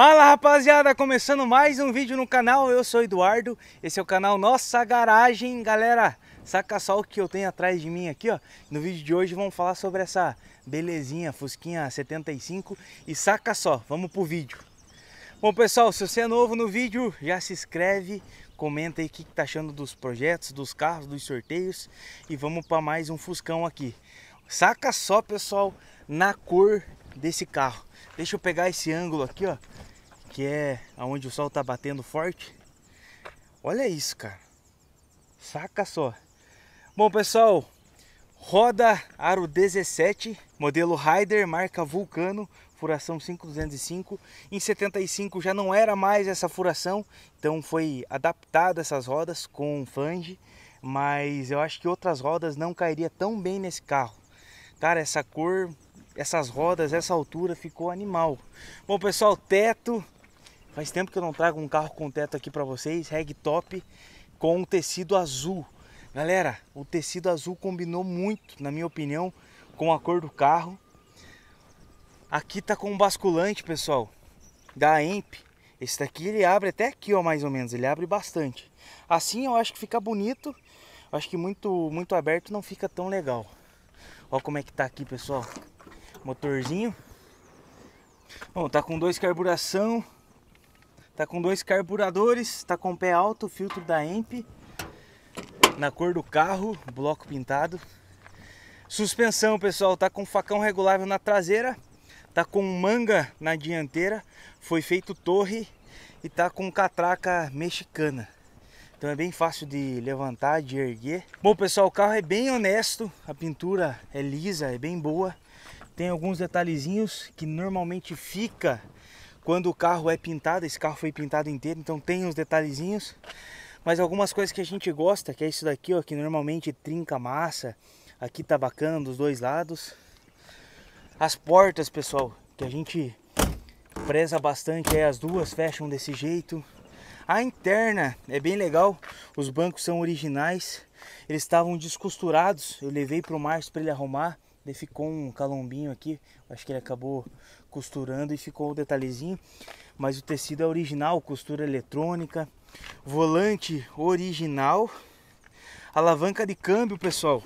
Fala rapaziada, começando mais um vídeo no canal, eu sou Eduardo, esse é o canal Nossa Garagem, galera, saca só o que eu tenho atrás de mim aqui, ó, no vídeo de hoje vamos falar sobre essa belezinha, Fusquinha 75, e saca só, vamos pro vídeo. Bom pessoal, se você é novo no vídeo, já se inscreve, comenta aí o que, que tá achando dos projetos, dos carros, dos sorteios, e vamos para mais um Fuscão aqui. Saca só pessoal, na cor desse carro. Deixa eu pegar esse ângulo aqui, ó, que é aonde o sol tá batendo forte. Olha isso, cara. Saca só. Bom, pessoal, roda aro 17, modelo Rider, marca Vulcano, furação 5205. Em 75 já não era mais essa furação, então foi adaptada essas rodas com fange, mas eu acho que outras rodas não cairia tão bem nesse carro. Cara, essa cor, essas rodas, essa altura ficou animal. Bom, pessoal, teto Faz tempo que eu não trago um carro com teto aqui para vocês, reg top com tecido azul. Galera, o tecido azul combinou muito, na minha opinião, com a cor do carro. Aqui tá com um basculante, pessoal, da EMP. Esse daqui ele abre até aqui, ó, mais ou menos, ele abre bastante. Assim eu acho que fica bonito, eu acho que muito, muito aberto não fica tão legal. Ó como é que tá aqui, pessoal. Motorzinho. Bom, tá com dois carburação, Tá com dois carburadores, tá com pé alto, filtro da EMP, na cor do carro, bloco pintado. Suspensão, pessoal, tá com facão regulável na traseira, tá com manga na dianteira, foi feito torre e tá com catraca mexicana. Então é bem fácil de levantar, de erguer. Bom pessoal, o carro é bem honesto, a pintura é lisa, é bem boa. Tem alguns detalhezinhos que normalmente fica quando o carro é pintado, esse carro foi pintado inteiro, então tem uns detalhezinhos. Mas algumas coisas que a gente gosta, que é isso daqui, ó, que normalmente trinca massa. Aqui tá bacana dos dois lados. As portas, pessoal, que a gente preza bastante, é as duas fecham desse jeito. A interna é bem legal, os bancos são originais. Eles estavam descosturados, eu levei para o Márcio para ele arrumar Daí ficou um calombinho aqui, acho que ele acabou costurando e ficou o detalhezinho. Mas o tecido é original, costura eletrônica, volante original, alavanca de câmbio, pessoal.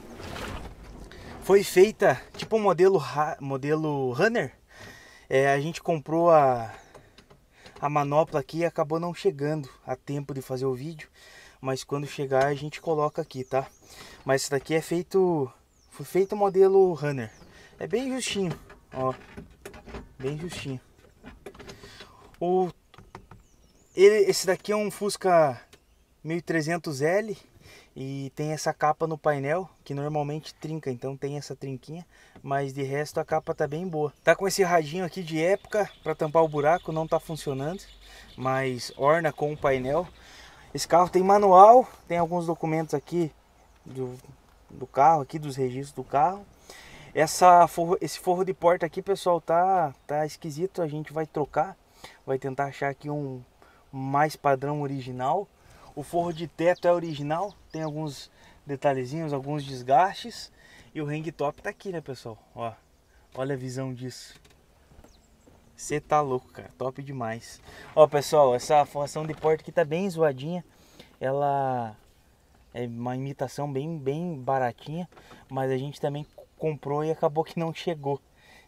Foi feita tipo um modelo, modelo Runner. É, a gente comprou a, a manopla aqui acabou não chegando a tempo de fazer o vídeo, mas quando chegar a gente coloca aqui, tá? Mas isso daqui é feito foi feito o modelo runner. É bem justinho, ó. Bem justinho. O ele, esse daqui é um Fusca 1300L e tem essa capa no painel que normalmente trinca, então tem essa trinquinha, mas de resto a capa tá bem boa. Tá com esse radinho aqui de época para tampar o buraco, não tá funcionando, mas orna com o painel. Esse carro tem manual, tem alguns documentos aqui do do carro aqui, dos registros do carro. Essa forro, esse forro de porta aqui, pessoal, tá, tá esquisito. A gente vai trocar, vai tentar achar aqui um mais padrão original. O forro de teto é original, tem alguns detalhezinhos, alguns desgastes. E o hang top tá aqui, né, pessoal? Ó, olha a visão disso. Você tá louco, cara. Top demais. Ó, pessoal, essa forração de porta aqui tá bem zoadinha. Ela é uma imitação bem, bem baratinha, mas a gente também comprou e acabou que não chegou.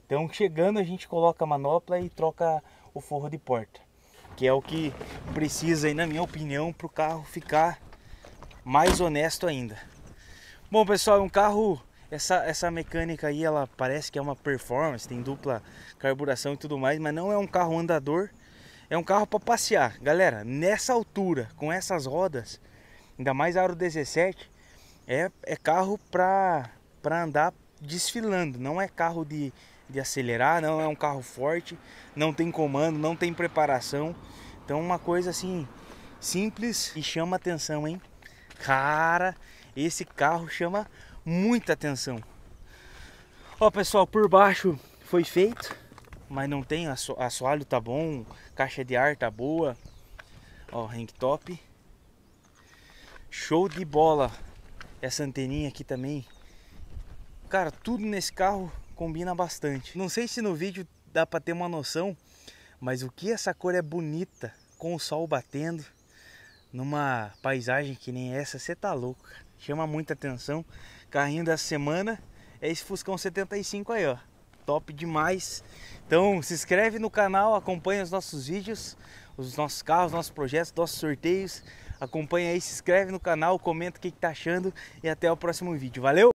Então chegando a gente coloca a manopla e troca o forro de porta, que é o que precisa, aí, na minha opinião, para o carro ficar mais honesto ainda. Bom pessoal, um carro essa, essa mecânica aí ela parece que é uma performance, tem dupla carburação e tudo mais, mas não é um carro andador, é um carro para passear. Galera, nessa altura, com essas rodas, Ainda mais a Aro 17 é, é carro para andar desfilando, não é carro de, de acelerar, não é um carro forte, não tem comando, não tem preparação. Então uma coisa assim simples e chama atenção, hein? Cara, esse carro chama muita atenção. Ó pessoal, por baixo foi feito, mas não tem assoalho tá bom, caixa de ar tá boa. Ó, rank top. Show de bola. Essa anteninha aqui também. Cara, tudo nesse carro combina bastante. Não sei se no vídeo dá para ter uma noção, mas o que essa cor é bonita com o sol batendo numa paisagem que nem essa, você tá louco. Chama muita atenção. Carrinho da semana é esse Fuscão 75 aí, ó. Top demais. Então se inscreve no canal, acompanha os nossos vídeos, os nossos carros, nossos projetos, nossos sorteios. Acompanha aí, se inscreve no canal, comenta o que, que tá achando e até o próximo vídeo. Valeu!